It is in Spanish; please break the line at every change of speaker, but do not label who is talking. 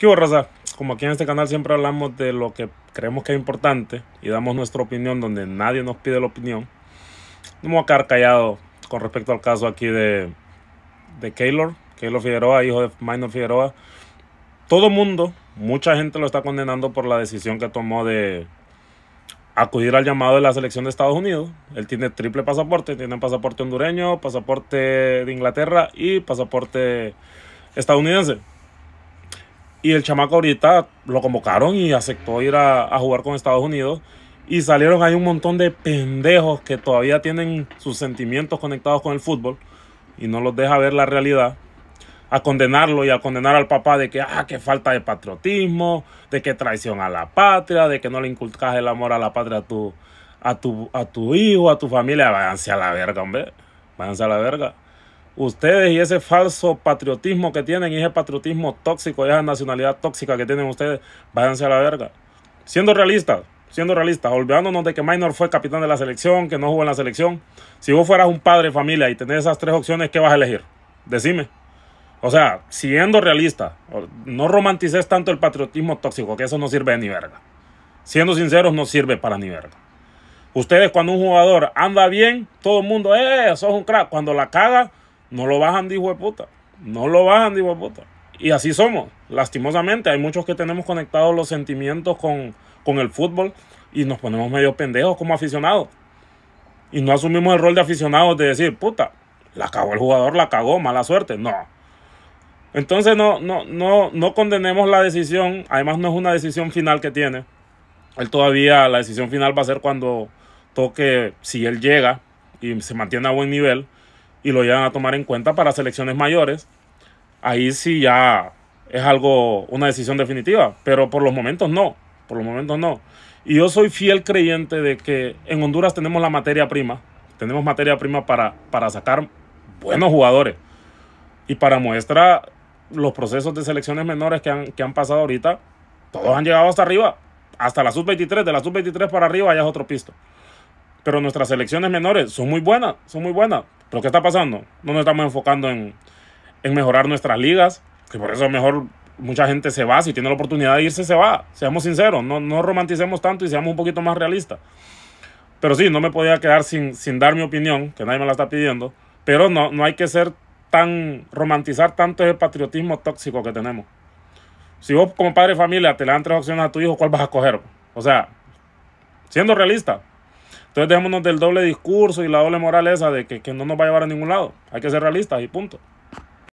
¿Qué raza? Como aquí en este canal siempre hablamos de lo que creemos que es importante y damos nuestra opinión donde nadie nos pide la opinión. No a quedar callado con respecto al caso aquí de, de Keylor, Keylor Figueroa, hijo de Minor Figueroa. Todo mundo, mucha gente lo está condenando por la decisión que tomó de acudir al llamado de la selección de Estados Unidos. Él tiene triple pasaporte, tiene pasaporte hondureño, pasaporte de Inglaterra y pasaporte estadounidense. Y el chamaco ahorita lo convocaron y aceptó ir a, jugar con Estados Unidos. Y salieron ahí un montón de pendejos que todavía tienen sus sentimientos conectados con el fútbol y no los deja ver la realidad a condenarlo y a condenar al papá de que, ah, qué falta de patriotismo, de que traición a la patria, de que no le inculcas el amor a la patria a tu, a tu, a tu hijo, a tu familia. Váyanse a la verga, hombre. Váyanse a la verga. Ustedes y ese falso patriotismo que tienen y ese patriotismo tóxico, y esa nacionalidad tóxica que tienen ustedes, váyanse a la verga. Siendo realistas, siendo realistas, olvidándonos de que Minor fue capitán de la selección, que no jugó en la selección. Si vos fueras un padre de familia y tenés esas tres opciones, ¿qué vas a elegir? Decime. O sea, siendo realista, no romantices tanto el patriotismo tóxico, que eso no sirve de ni verga. Siendo sinceros, no sirve para ni verga. Ustedes cuando un jugador anda bien, todo el mundo, eh, sos un crack. Cuando la caga, no lo bajan dijo de puta. No lo bajan dijo de puta. Y así somos, lastimosamente. Hay muchos que tenemos conectados los sentimientos con, con el fútbol y nos ponemos medio pendejos como aficionados. Y no asumimos el rol de aficionados de decir, puta, la cagó el jugador, la cagó, mala suerte. No. Entonces no, no, no, no condenemos la decisión. Además no es una decisión final que tiene. Él todavía, la decisión final va a ser cuando toque, si él llega y se mantiene a buen nivel, y lo llegan a tomar en cuenta para selecciones mayores, ahí sí ya es algo, una decisión definitiva, pero por los momentos no, por los momentos no. Y yo soy fiel creyente de que en Honduras tenemos la materia prima, tenemos materia prima para, para sacar buenos jugadores. Y para muestra, los procesos de selecciones menores que han, que han pasado ahorita, todos han llegado hasta arriba, hasta la sub-23, de la sub-23 para arriba ya es otro pisto. Pero nuestras selecciones menores son muy buenas, son muy buenas, pero ¿qué está pasando? No nos estamos enfocando en, mejorar nuestras ligas, que por eso mejor mucha gente se va, si tiene la oportunidad de irse, se va. Seamos sinceros, no, no romanticemos tanto y seamos un poquito más realistas. Pero sí, no me podía quedar sin, sin dar mi opinión, que nadie me la está pidiendo, pero no, no hay que ser tan, romantizar tanto ese patriotismo tóxico que tenemos. Si vos como padre de familia te le dan tres opciones a tu hijo, ¿cuál vas a coger? O sea, siendo realista, entonces dejémonos del doble discurso y la doble moral esa de que, que no nos va a llevar a ningún lado. Hay que ser realistas y punto.